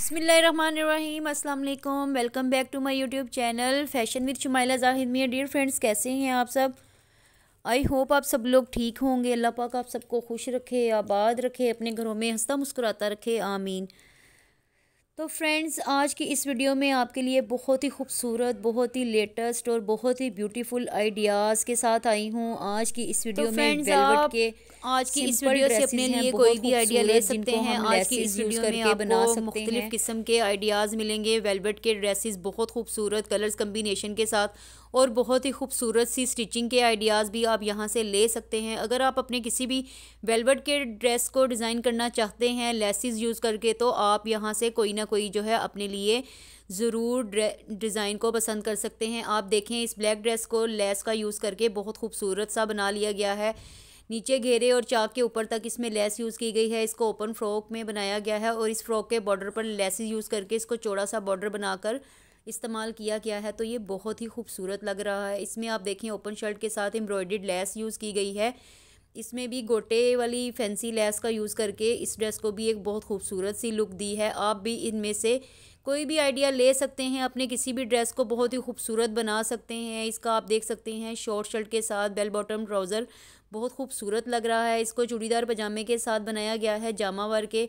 बसमीम अल्लाम welcome back to my YouTube channel fashion with Shumaila Zahid मियाँ डियर फ्रेंड्स कैसे हैं आप सब आई होप आप सब लोग ठीक होंगे अल्लाह पाक आप सबको खुश रखे आबाद रखे अपने घरों में हंसता मुस्कुराता रखे आमीन तो फ्रेंड्स आज की इस वीडियो में आपके लिए बहुत ही खूबसूरत बहुत ही लेटेस्ट और बहुत ही ब्यूटीफुल आइडियाज़ के साथ आई हूँ आज की इस वीडियो तो में के आज की इस वीडियो से अपने लिए कोई भी आइडिया ले सकते हैं आज की इस वीडियो में आपको बना सकते किस्म के आइडियाज़ मिलेंगे वेलवेट के ड्रेसेस बहुत खूबसूरत कलर्स कम्बिनेशन के साथ और बहुत ही खूबसूरत सी स्टिचिंग के आइडियाज़ भी आप यहाँ से ले सकते हैं अगर आप अपने किसी भी वेलवेट के ड्रेस को डिज़ाइन करना चाहते हैं लेसिस यूज़ करके तो आप यहाँ से कोई ना कोई जो है अपने लिए ज़रूर डिज़ाइन को पसंद कर सकते हैं आप देखें इस ब्लैक ड्रेस को लेस का यूज़ करके बहुत खूबसूरत सा बना लिया गया है नीचे घेरे और चाक के ऊपर तक इसमें लेस यूज़ की गई है इसको ओपन फ्रॉक में बनाया गया है और इस फ्रॉक के बॉर्डर पर लेस यूज़ करके इसको चौड़ा सा बॉर्डर बनाकर इस्तेमाल किया गया है तो ये बहुत ही खूबसूरत लग रहा है इसमें आप देखें ओपन शर्ट के साथ एम्ब्रॉयड लेस यूज़ की गई है इसमें भी गोटे वाली फैंसी लेस का यूज़ करके इस ड्रेस को भी एक बहुत खूबसूरत सी लुक दी है आप भी इनमें से कोई भी आइडिया ले सकते हैं अपने किसी भी ड्रेस को बहुत ही खूबसूरत बना सकते हैं इसका आप देख सकते हैं शॉर्ट शर्ट के साथ बेल बॉटम ट्राउज़र बहुत खूबसूरत लग रहा है इसको चूड़ीदार पजामे के साथ बनाया गया है जामावर के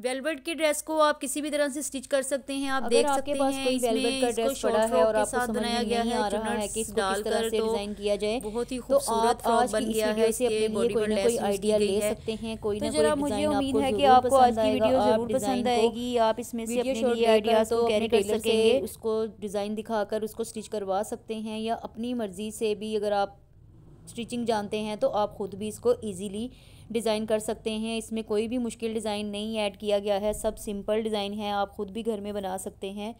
वेलवेट की ड्रेस को आप किसी भी तरह से स्टिच कर सकते हैं आप देख सकते हैं इसमें का ड्रेस पड़ा है और आपको समझ में नहीं आ रहा है कि इसको किस तरह से तो डिजाइन किया जाए बहुत ही तो खूबसूरत फ्रॉक बन गया है से अपने लिए कोई ना कोई आइडिया ले सकते हैं कोई तो ना कोई मुझे उम्मीद है कि आपको आज की वीडियो जरूर पसंद आएगी आप इसमें से अपने लिए आइडिया तो कैरी कर सकेंगे उसको डिजाइन दिखाकर उसको स्टिच करवा सकते हैं या अपनी मर्जी से भी अगर आप स्टिचिंग जानते हैं तो आप ख़ुद भी इसको ईजीली डिज़ाइन कर सकते हैं इसमें कोई भी मुश्किल डिज़ाइन नहीं ऐड किया गया है सब सिंपल डिज़ाइन है आप ख़ुद भी घर में बना सकते हैं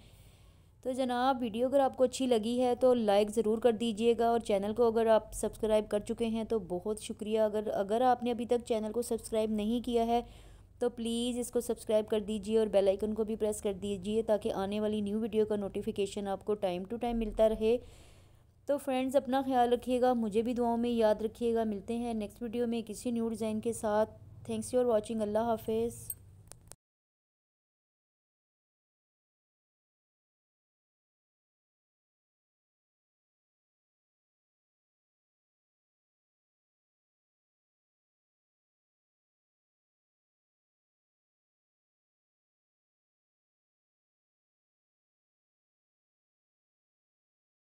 तो जनाब वीडियो अगर आपको अच्छी लगी है तो लाइक ज़रूर कर दीजिएगा और चैनल को अगर आप सब्सक्राइब कर चुके हैं तो बहुत शुक्रिया अगर अगर आपने अभी तक चैनल को सब्सक्राइब नहीं किया है तो प्लीज़ इसको सब्सक्राइब कर दीजिए और बेल आइकन को भी प्रेस कर दीजिए ताकि आने वाली न्यू वीडियो का नोटिफिकेशन आपको टाइम टू टाइम मिलता रहे तो फ्रेंड्स अपना ख्याल रखिएगा मुझे भी दुआओं में याद रखिएगा मिलते हैं नेक्स्ट वीडियो में किसी न्यू डिज़ाइन के साथ थैंक्स फॉर वॉचिंग अल्लाह हाफिज़